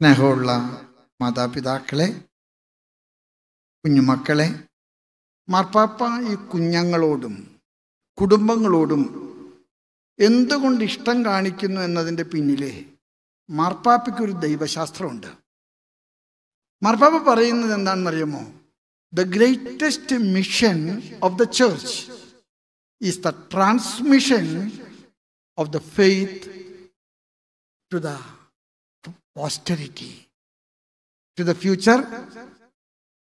സ്നേഹമുള്ള മാതാപിതാക്കളെ കുഞ്ഞുമക്കളെ മാർപ്പാപ്പ ഈ കുഞ്ഞുങ്ങളോടും കുടുംബങ്ങളോടും എന്തുകൊണ്ട് ഇഷ്ടം കാണിക്കുന്നു എന്നതിൻ്റെ പിന്നിലെ മാർപ്പാപ്പയ്ക്കൊരു ദൈവശാസ്ത്രമുണ്ട് മാർപ്പാപ്പ പറയുന്നത് അറിയുമോ the greatest mission of the church is the transmission of the faith to the posterity. To the future